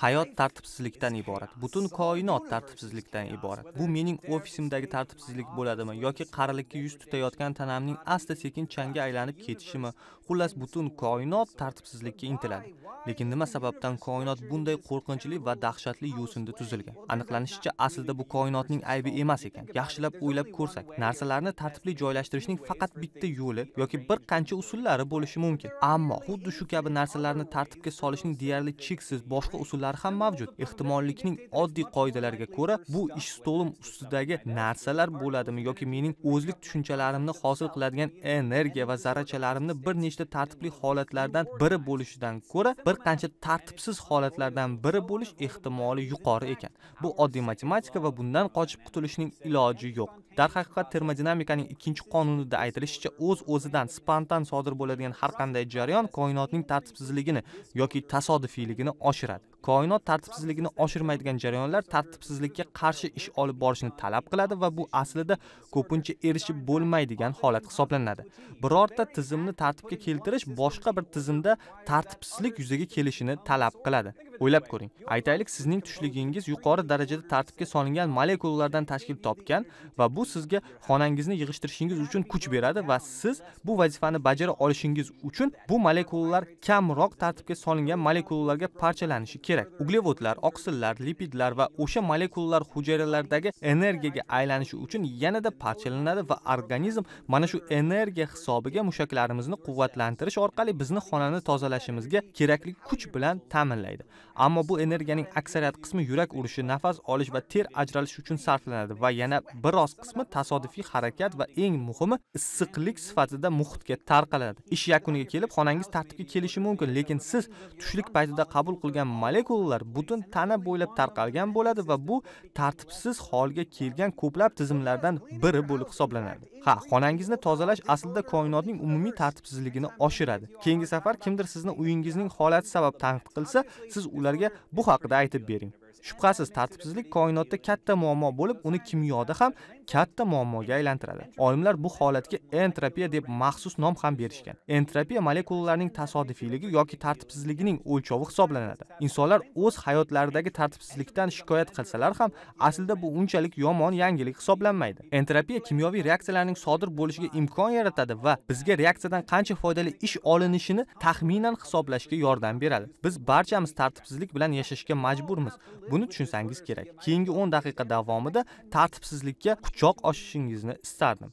hayot tartibsizlikdan iborat butun koinot tartibsizlikdan iborat bu mening ofisimdagi tartibsizlik bo'ladimi yoki qarilikka yuz tutayotgan tanamning asta sekin changga aylanib ketishimi xullas butun koinot tartibsizlikka intiladi lekin nima sababdan koinot bunday qo'rqinchli va dahshatli yo'sinda tuzilgan aniqlanishicha aslida bu koinotning aybi emas ekan yaxshilab o'ylab ko'rsak narsalarni tartibli joylashtirishning faqat bitta yo'li yoki bir qancha usullari bo'lishi mumkin ammo xuddi shu kabi narsalarni tartibga solishning deyarli cheksiz boshqa usullari qoidalari ham mavjud ehtimollikning oddiy qoidalariga ko'ra bu ish stolim ustidagi narsalar bo'ladimi yoki mening o'zlik tushunchalarimni hosil qiladigan energiya va zarrachalarimni bir nechta tartibli holatlardan biri bo'lishidan ko'ra bir qancha tartibsiz holatlardan biri bo'lish ehtimoli yuqori ekan bu oddiy matematika va bundan qochib qutulishning iloji yo'q darhaqiqat termodinamikaning ikkinchi qonunida aytilishicha o'z o'zidan spontan sodir bo'ladigan har qanday jarayon koinotning tartibsizligini yoki tasodifiyligini oshiradi koinot tartibsizligini oshirmaydigan jarayonlar tartibsizlikka qarshi ish olib borishni talab qiladi va bu aslida ko'pincha erishib bo'lmaydigan holat hisoblanadi birorta tizimni tartibga keltirish boshqa bir tizimda tartibsizlik yuzaga kelishini talab qiladi o'ylab ko'ring aytaylik sizning tushligingiz yuqori darajada tartibga solingan molekulalardan tashkil topgan va bu sizga xonangizni yig'ishtirishingiz uchun kuch beradi va siz bu vazifani bajara olishingiz uchun bu molekulalar kamroq tartibga solingan molekulalarga parchalanishi kerak kerak uglevodlar oqsillar lipidlar va o'sha molekulalar hujayralardagi energiyaga aylanishi uchun yanada parchalanadi va organizm mana shu energiya hisobiga mushaklarimizni quvvatlantirish orqali bizni xonani tozalashimizga kerakli kuch bilan ta'minlaydi ammo bu energiyaning aksariyat qismi yurak urishi nafas olish va ter ajralish uchun sarflanadi va yana biroz qismi tasodifiy harakat va eng muhimi issiqlik sifatida muhitga tarqaladi ish yakuniga kelib xonangiz tartibga kelishi mumkin lekin siz tushlik paytida qabul qilgan mal molekulalar butun tana bo'ylab tarqalgan bo'ladi va bu tartibsiz holga kelgan ko'plab tizimlardan biri bo'lib hisoblanadi ha xonangizni tozalash aslida koinotning umumiy tartibsizligini oshiradi keyingi safar kimdir sizni uyingizning holati sabab tanqid qilsa siz ularga bu haqida aytib bering shubhasiz tartibsizlik koinotda katta muammo bo'lib uni kimyoda ham katta muammoga aylantiradi olimlar bu holatga entropiya deb maxsus nom ham berishgan entropiya molekulalarning tasodifiyligi yoki tartibsizligining o'lchovi hisoblanadi insonlar o'z hayotlaridagi tartibsizlikdan shikoyat qilsalar ham aslida bu unchalik yomon yangilik hisoblanmaydi entropiya kimyoviy reaksiyalarning sodir bo'lishiga imkon yaratadi va bizga reaksiyadan qancha foydali ish olinishini taxminan hisoblashga yordam beradi biz barchamiz tartibsizlik bilan yashashga majburmiz buni tushunsangiz kerak keyingi 10 daqiqa davomida tartibsizlikka kuch uzoq oshishingizni istardim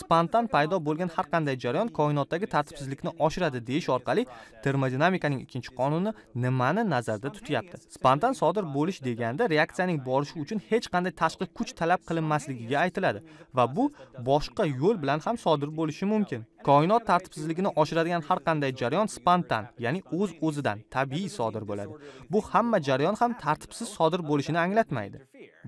spontan paydo bo'lgan har qanday jarayon koinotdagi tartibsizlikni oshiradi deyish orqali termodinamikaning ikkinchi qonuni nimani nazarda tutyapti spontan sodir bo'lish deganda reaksiyaning borishi uchun hech qanday tashqi kuch talab qilinmasligiga aytiladi va bu boshqa yo'l bilan ham sodir bo'lishi mumkin koinot tartibsizligini oshiradigan har qanday jarayon spontan ya'ni o'z o'zidan tabiiy sodir bo'ladi bu hamma jarayon ham tartibsiz sodir bo'lishini anglatmaydi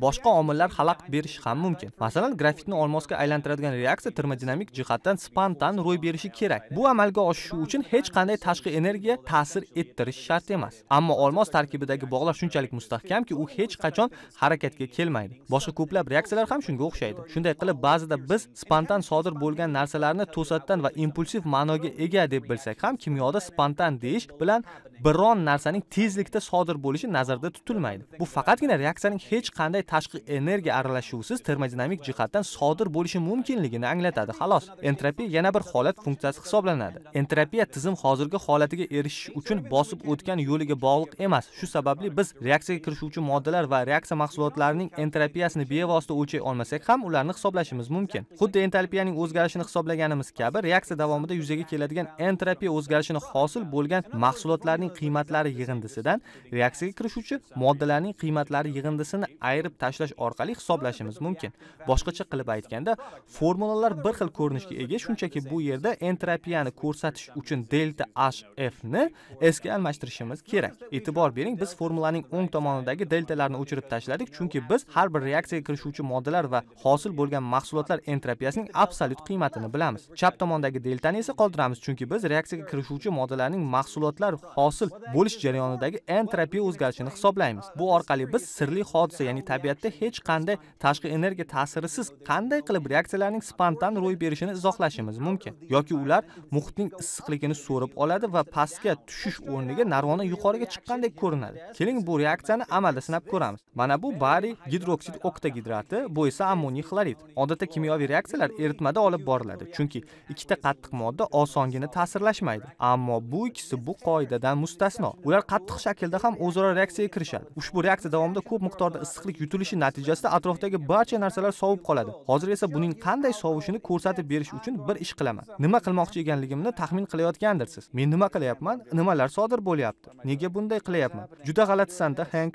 boshqa omillar xalaqit berishi ham mumkin masalan grafitni olmosga aylantiradigan reaksiya termodinamik jihatdan spontan ro'y berishi kerak bu amalga oshishi uchun hech qanday tashqi energiya ta'sir ettirish shart emas ammo olmos tarkibidagi bog'lar shunchalik mustahkamki u hech qachon harakatga kelmaydi boshqa ko'plab reaksiyalar ham shunga o'xshaydi shunday qilib ba'zida biz spontan sodir bo'lgan narsalarni to'satdan va impulsiv ma'noga ega deb bilsak ham kimyoda spontan deyish bilan biron narsaning tezlikda sodir bo'lishi nazarda tutilmaydi bu faqatgina reaksiyaning hech qanday tashqi energiya aralashuvisiz termodinamik jihatdan sodir bo'lishi mumkinligini anglatadi xolos entropiya yana bir holat funksiyasi hisoblanadi entropiya tizim hozirgi holatiga erishish uchun bosib o'tgan yo'liga bog'liq emas shu sababli biz reaksiyaga kirishuvchi moddalar va reaksiya mahsulotlarining entropiyasini bevosita o'lchay olmasak ham ularni hisoblashimiz mumkin xuddi entalpiyaning o'zgarishini hisoblaganimiz kabi reaksiya davomida yuzaga keladigan entropiya o'zgarishini hosil bo'lgan mahsulotlarning mahsulotlarning qiymatlari yig'indisidan reaksiyaga kirishuvchi moddalarning qiymatlari yig'indisini ayirib tashlash orqali hisoblashimiz mumkin boshqacha qilib aytganda formulalar bir xil ko'rinishga ega shunchaki bu yerda entropiyani ko'rsatish uchun delta hf ni s ga almashtirishimiz kerak e'tibor bering biz formulaning o'ng tomonidagi deltalarni o'chirib tashladik chunki biz har bir reaksiyaga kirishuvchi moddalar va hosil bo'lgan mahsulotlar entropiyasining absolyut qiymatini bilamiz chap tomondagi deltani esa qoldiramiz chunki biz reaksiyaga kirishuvchi moddalarning mahsulotlar hosil hosil bo'lish jarayonidagi entropiya o'zgarishini hisoblaymiz. Bu orqali biz sirli hodisa, ya'ni tabiatda hech qanday tashqi energiya ta'sirisiz qanday qilib reaksiyalarning spontan ro'y berishini izohlashimiz mumkin yoki ular muhitning issiqligini so'rib oladi va pastga tushish o'rniga narvona yuqoriga chiqqandek ko'rinadi. Keling bu reaksiyani amalda sinab ko'ramiz. Mana bu bariy gidroksid oktagidrati, bu esa ammoniy xlorid. Odatda kimyoviy reaksiyalar eritmada olib boriladi, chunki ikkita qattiq modda osongina ta'sirlashmaydi. Ammo bu ikkisi bu qoidadan mustasno ular qattiq shaklda ham o'zaro reaksiyaga kirishadi ushbu reaksiya davomida ko'p miqdorda issiqlik yutilishi natijasida atrofdagi barcha narsalar sovib qoladi hozir esa buning qanday sovishini ko'rsatib berish uchun bir ish qilaman nima qilmoqchi ekanligimni taxmin qilayotgandirsiz men nima qilyapman nimalar sodir bo'lyapti nega bunday qilyapman juda g'alatisanda hank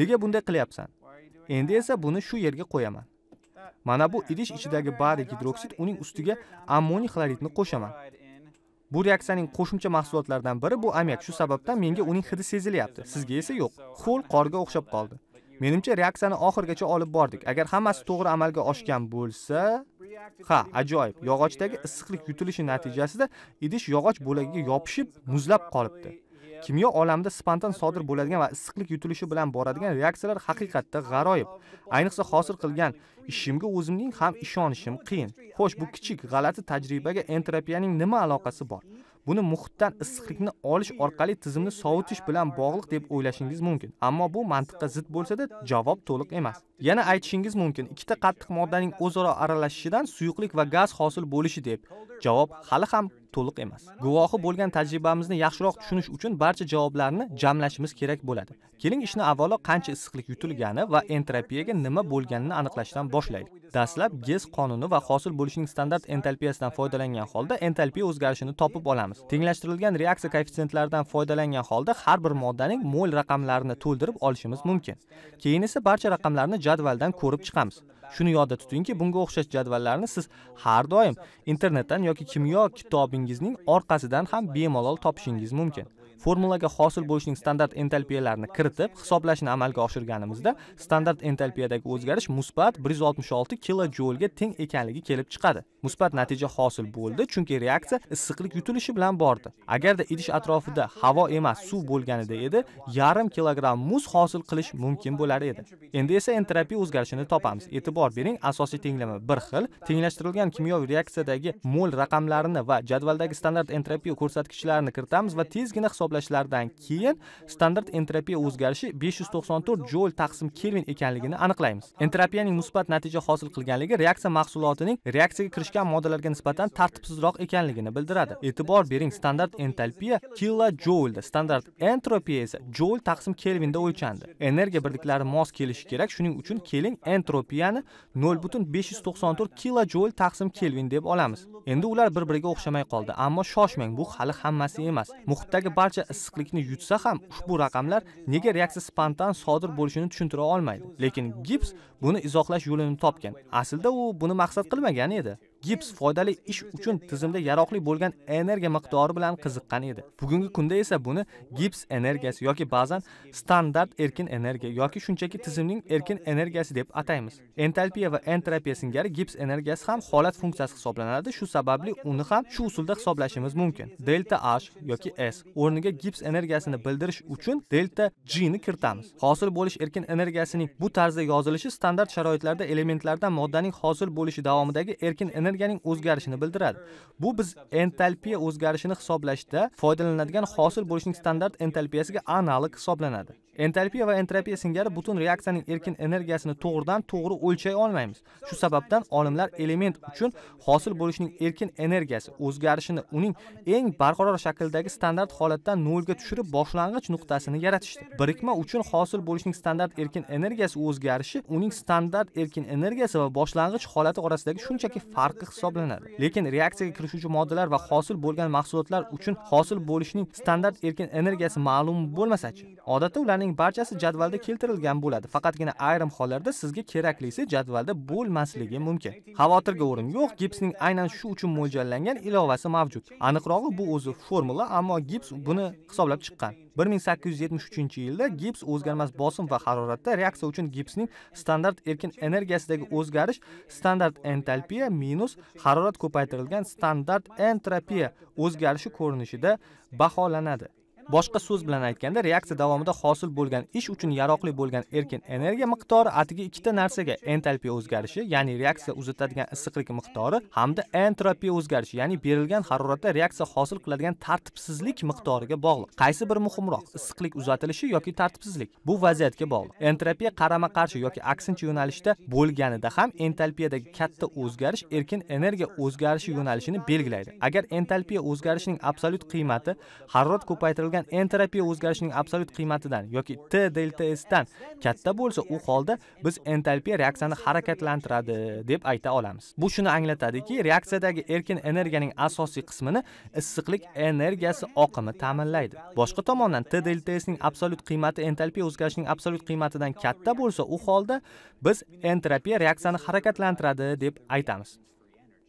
nega bunday qilyapsan endi esa buni shu yerga qo'yaman mana bu idish ichidagi bari gidroksid uning ustiga ammoniy xloridni qo'shaman bu reaksiyaning qo'shimcha mahsulotlaridan biri bu ammiak shu sababdan menga uning hidi sezilyapti sizga esa yo'q ho'l qorga o'xshab qoldi menimcha reaksiyani oxirigacha olib bordik agar hammasi to'g'ri amalga oshgan bo'lsa ha ajoyib yog'ochdagi issiqlik yutilishi natijasida idish yog'och bo'lagiga yopishib muzlab qolibdi kimyo olamida spontan sodir bo'ladigan va issiqlik yutilishi bilan boradigan reaksiyalar haqiqatda g'aroyib ayniqsa hosil qilgan ishimga o'zimning ham ishonishim qiyin xo'sh bu kichik g'alati tajribaga entropiyaning nima aloqasi bor buni muhitdan issiqlikni olish orqali tizimni sovutish bilan bog'liq deb o'ylashingiz mumkin ammo bu mantiqqa zid bo'lsada javob to'liq emas yana aytishingiz mumkin ikkita qattiq moddaning o'zaro aralashishidan suyuqlik va gaz hosil bo'lishi deb javob hali ham to'liq emas guvohi bo'lgan tajribamizni yaxshiroq tushunish uchun barcha javoblarni jamlashimiz kerak bo'ladi keling ishni avvalo qancha issiqlik yutilgani va entropiyaga nima bo'lganini aniqlashdan boshlaylik dastlab gez qonuni va hosil bo'lishining standart entalpiyasidan foydalangan holda entalpiya o'zgarishini topib olamiz tenglashtirilgan reaksiya koeffitsientlaridan foydalangan holda har bir moddaning mol raqamlarini to'ldirib olishimiz mumkin keyin esa barcha raqamlarni jadvaldan ko'rib chiqamiz shuni yodda tutingki bunga o'xshash jadvallarni siz har doim internetdan yoki kimyo kitobingizning orqasidan ham bemalol topishingiz mumkin formulaga hosil bo'lishning standart entalpiyalarini kiritib hisoblashni amalga oshirganimizda standart entalpiyadagi o'zgarish musbat 166 kilojoulga teng ekanligi kelib chiqadi musbat natija hosil bo'ldi chunki reaksiya issiqlik yutilishi bilan bordi agarda idish atrofida havo emas suv bo'lganida edi yarim kilogramm muz hosil qilish mumkin bo'lar edi endi esa entropiya o'zgarishini topamiz e'tibor bering asosiy tenglama bir xil tenglashtirilgan kimyoviy reaksiyadagi mol raqamlarini va jadvaldagi standart entropiya ko'rsatkichlarini kiritamiz va tezgina hisob hisoblashlardan keyin standart entropiya o'zgarishi 594 joul taqsim kelvin ekanligini aniqlaymiz entropiyaning musbat natija hosil qilganligi reaksiya mahsulotining reaksiyaga kirishgan moddalarga nisbatan tartibsizroq ekanligini bildiradi e'tibor bering standart entalpiya kilo joulda standart entropiya esa joul taqsim kelvinda o'lchandi energiya birliklari mos kelishi kerak shuning uchun keling entropiyani 0.594 kilo joul taqsim kelvin deb olamiz endi ular bir biriga o'xshamay qoldi ammo shoshmang bu hali hammasi emas muhitdagi barcha qancha issiqlikni yutsa ham ushbu raqamlar nega reaksiya spontan sodir bo'lishini tushuntira olmaydi lekin gibbs buni izohlash yo'lini topgan aslida u buni maqsad qilmagan edi Gibbs foydali ish uchun tizimda yaroqli bo'lgan energiya miqdori bilan qiziqqan edi. Bugungi kunda esa buni Gibbs energiyasi yoki ba'zan standart erkin energiya yoki shunchaki tizimning erkin energiyasi deb ataymiz. Entalpiya va entropiya singari Gibbs energiyasi ham holat funksiyasi hisoblanadi. Shu sababli uni ham shu usulda hisoblashimiz mumkin. Delta H yoki S o'rniga Gibbs energiyasini bildirish uchun delta G ni kiritamiz. Hosil bo'lish erkin energiyasining bu tarzda yozilishi standart sharoitlarda elementlardan moddaning hosil bo'lishi davomidagi erkin energiya energiyaning o'zgarishini bildiradi bu biz entalpiya o'zgarishini hisoblashda foydalaniladigan hosil bo'lishning standart entalpiyasiga analog hisoblanadi entalpiya va entropiya singari butun reaksiyaning erkin energiyasini to'g'ridan to'g'ri o'lchay olmaymiz shu sababdan olimlar element uchun hosil bo'lishning erkin energiyasi o'zgarishini uning eng barqaror shakldagi standart holatdan nolga tushirib boshlang'ich nuqtasini yaratishdi birikma uchun hosil bo'lishning standart erkin energiyasi o'zgarishi uning standart erkin energiyasi va boshlang'ich holati orasidagi shunchaki farq haqqi hisoblanadi lekin reaksiyaga kirishuvchi moddalar va hosil bo'lgan mahsulotlar uchun hosil bo'lishning standart erkin energiyasi ma'lum bo'lmasachi odatda ularning barchasi jadvalda keltirilgan bo'ladi faqatgina ayrim hollarda sizga keraklisi jadvalda bo'lmasligi mumkin xavotirga o'rin yo'q gipsning aynan shu uchun mo'ljallangan ilovasi mavjud aniqrog'i bu o'zi formula ammo gips buni hisoblab chiqqan 1873-yilda gips o'zgarmas bosim va haroratda reaksiya uchun gipsning standart erkin energiyasidagi o'zgarish standart entalpiya minus harorat ko'paytirilgan standart entropiya o'zgarishi ko'rinishida baholanadi Boshqa so'z bilan aytganda, reaksiya davomida hosil bo'lgan ish uchun yaroqli bo'lgan erkin energiya miqdori atigi ikkita narsaga entalpiya o'zgarishi, ya'ni reaksiya uzatadigan issiqlik miqdori hamda entropiya o'zgarishi, ya'ni berilgan haroratda reaksiya hosil qiladigan tartibsizlik miqdoriga bog'liq. Qaysi biri muhimroq? Issiqlik uzatilishi yoki tartibsizlik? Bu vaziyatga bog'liq. Entropiya qarama-qarshi yoki aksincha yo'nalishda bo'lganida ham entalpiyadagi katta o'zgarish erkin energiya o'zgarishi yo'nalishini belgilaydi. Agar entalpiya o'zgarishining absolyut qiymati harorat ko'paytirilgan bo'lgan entropiya o'zgarishining absolyut qiymatidan yoki t delta s dan katta bo'lsa u holda biz entalpiya reaksiyani harakatlantiradi deb ayta olamiz bu shuni anglatadiki reaksiyadagi erkin energiyaning asosiy qismini issiqlik energiyasi oqimi ta'minlaydi boshqa tomondan t delta s ning absolyut qiymati entalpiya o'zgarishining absolyut qiymatidan katta bo'lsa u holda biz entropiya reaksiyani harakatlantiradi deb aytamiz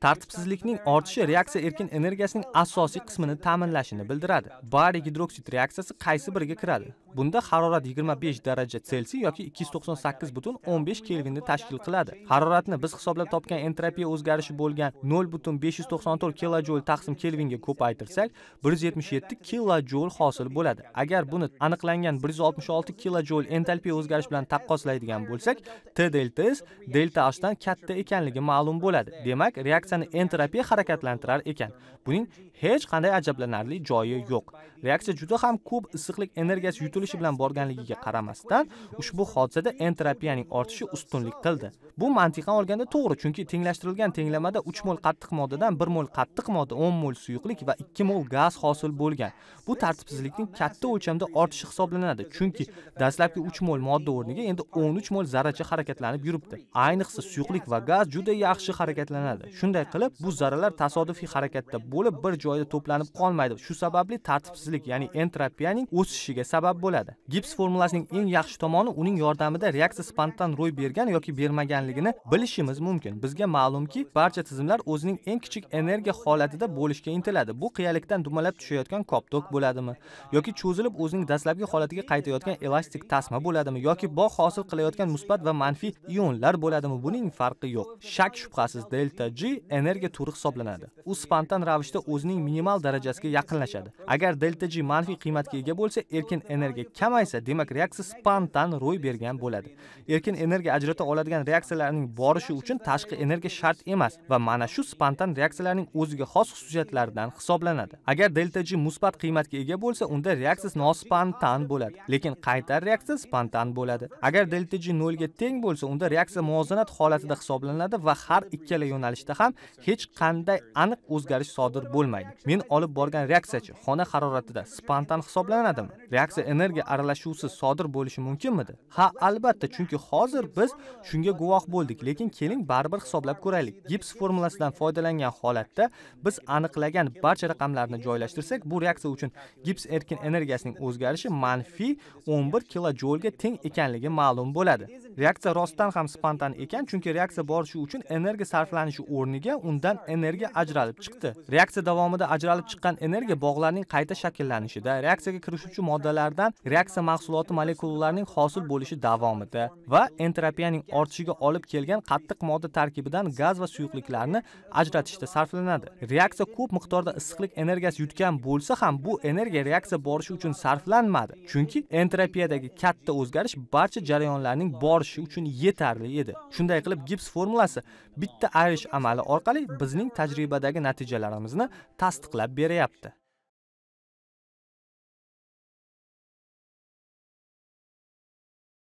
tartibsizlikning ortishi reaksiya erkin energiyasining asosiy qismini ta'minlashini bildiradi bari gidroksid reaksiyasi qaysi biriga kiradi Bunda harorat 25 daraja Selsiy yoki 298.15 Kelvinni tashkil qiladi. Haroratni biz hisoblab topgan entropiya o'zgarishi bo'lgan 0.594 kilojoul taqsim Kelvinga ko'paytirsak, 177 kilojoul hosil bo'ladi. Agar buni aniqlangan 166 kilojoul entalpiya o'zgarish bilan taqqoslaydigan bo'lsak, T delta S delta H dan katta ekanligi ma'lum bo'ladi. Demak, reaksiyani entropiya harakatlantirar ekan. Buning hech qanday ajablanarli joyi yo'q. Reaksiya juda ham ko'p issiqlik energiyasi yutib bo'lishi bilan borganligiga qaramasdan ushbu hodisada entropiyaning ortishi ustunlik qildi bu mantiqan olganda to'g'ri chunki tenglashtirilgan tenglamada 3 mol qattiq moddadan 1 mol qattiq modda 10 mol suyuqlik va 2 mol gaz hosil bo'lgan bu tartibsizlikning katta o'lchamda ortishi hisoblanadi chunki dastlabki 3 mol modda o'rniga endi 13 mol zarracha harakatlanib yuribdi ayniqsa suyuqlik va gaz juda yaxshi harakatlanadi shunday qilib bu zarralar tasodifiy harakatda bo'lib bir joyda to'planib qolmaydi shu sababli tartibsizlik ya'ni entropiyaning o'sishiga sabab bo'ladi bo'ladi gips formulasining eng yaxshi tomoni uning yordamida reaksiya spontan ro'y bergan yoki bermaganligini bilishimiz mumkin bizga ma'lumki barcha tizimlar o'zining eng kichik energiya holatida bo'lishga intiladi bu qiyalikdan dumalab tushayotgan koptok bo'ladimi yoki cho'zilib o'zining dastlabki holatiga qaytayotgan elastik tasma bo'ladimi yoki bog' hosil qilayotgan musbat va manfiy ionlar bo'ladimi buning farqi yo'q shak shubhasiz delta g energiya turi hisoblanadi u spontan ravishda o'zining minimal darajasiga yaqinlashadi agar delta g manfiy qiymatga ega bo'lsa erkin energiya yoki kamaysa demak reaksiya spontan ro'y bergan bo'ladi erkin energiya ajrata oladigan reaksiyalarning borishi uchun tashqi energiya shart emas va mana shu spontan reaksiyalarning o'ziga xos xususiyatlaridan hisoblanadi agar delta g musbat qiymatga ega bo'lsa unda reaksiya nospontan bo'ladi lekin qaytar reaksiya spontan bo'ladi agar delta g nolga teng bo'lsa unda reaksiya muvozanat holatida hisoblanadi va har ikkala yo'nalishda ham hech qanday aniq o'zgarish sodir bo'lmaydi men olib borgan reaksiyachi xona haroratida spontan hisoblanadimi reaksiya energiya hodisalarga aralashuvsiz sodir bo'lishi mumkinmidi? Ha, albatta, chunki hozir biz shunga guvoh bo'ldik, lekin keling baribir hisoblab ko'raylik. Gibbs formulasidan foydalangan holatda biz aniqlagan barcha raqamlarni joylashtirsak, bu reaksiya uchun Gibbs erkin energiyasining o'zgarishi manfiy 11 kilojolga teng ekanligi ma'lum bo'ladi. Reaksiya rostdan ham spontan ekan, chunki reaksiya borishi uchun energiya sarflanishi o'rniga undan energiya ajralib chiqdi. Reaksiya davomida ajralib chiqqan energiya bog'larning qayta shakllanishida, reaksiyaga kirishuvchi moddalardan reaksiya mahsuloti molekulalarning hosil bo'lishi davomida va entropiyaning ortishiga olib kelgan qattiq modda tarkibidan gaz va suyuqliklarni ajratishda sarflanadi reaksiya ko'p miqdorda issiqlik energiyasi yutgan bo'lsa ham bu energiya reaksiya borishi uchun sarflanmadi chunki entropiyadagi katta o'zgarish barcha jarayonlarning borishi uchun yetarli edi shunday qilib gips formulasi bitta ayrish amali orqali bizning tajribadagi natijalarimizni tasdiqlab beryapti